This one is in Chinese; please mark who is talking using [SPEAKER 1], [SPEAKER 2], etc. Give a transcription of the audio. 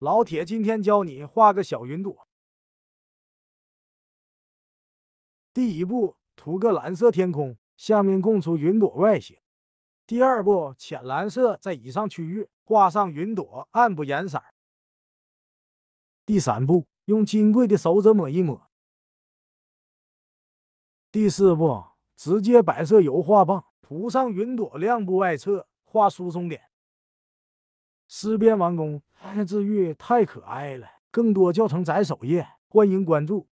[SPEAKER 1] 老铁，今天教你画个小云朵。第一步，涂个蓝色天空，下面供出云朵外形。第二步，浅蓝色在以上区域画上云朵暗部颜色。第三步，用金贵的手指抹一抹。第四步，直接白色油画棒，涂上云朵亮部外侧，画疏松点。尸变完工，治愈太可爱了！更多教程在首页，欢迎关注。